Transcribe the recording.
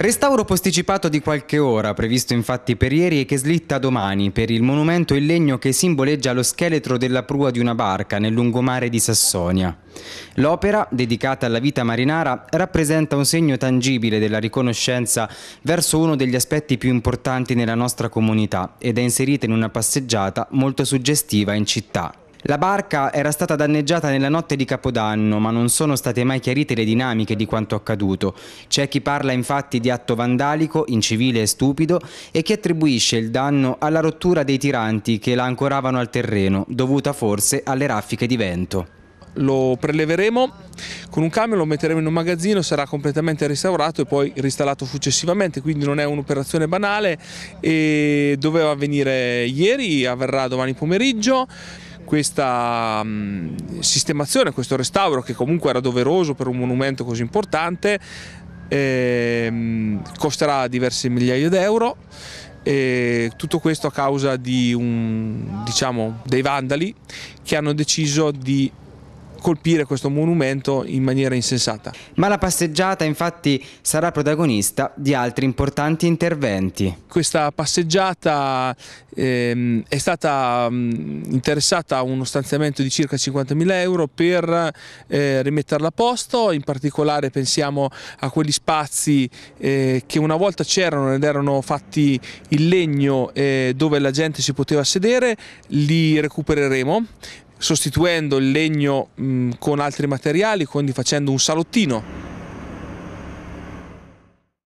Restauro posticipato di qualche ora, previsto infatti per ieri e che slitta domani per il monumento in legno che simboleggia lo scheletro della prua di una barca nel lungomare di Sassonia. L'opera, dedicata alla vita marinara, rappresenta un segno tangibile della riconoscenza verso uno degli aspetti più importanti nella nostra comunità ed è inserita in una passeggiata molto suggestiva in città. La barca era stata danneggiata nella notte di Capodanno, ma non sono state mai chiarite le dinamiche di quanto accaduto. C'è chi parla infatti di atto vandalico, incivile e stupido, e chi attribuisce il danno alla rottura dei tiranti che la ancoravano al terreno, dovuta forse alle raffiche di vento lo preleveremo con un camion, lo metteremo in un magazzino, sarà completamente restaurato e poi ristallato successivamente, quindi non è un'operazione banale e doveva avvenire ieri, avverrà domani pomeriggio questa mm, sistemazione, questo restauro che comunque era doveroso per un monumento così importante, ehm, costerà diverse migliaia d'euro. E tutto questo a causa di un, diciamo, dei vandali che hanno deciso di colpire questo monumento in maniera insensata. Ma la passeggiata infatti sarà protagonista di altri importanti interventi. Questa passeggiata ehm, è stata mh, mm, interessata a uno stanziamento di circa 50.000 euro per eh, rimetterla a posto, in particolare pensiamo a quegli spazi eh, che una volta c'erano ed erano fatti in legno eh, dove la gente si poteva sedere, li recupereremo sostituendo il legno mh, con altri materiali, quindi facendo un salottino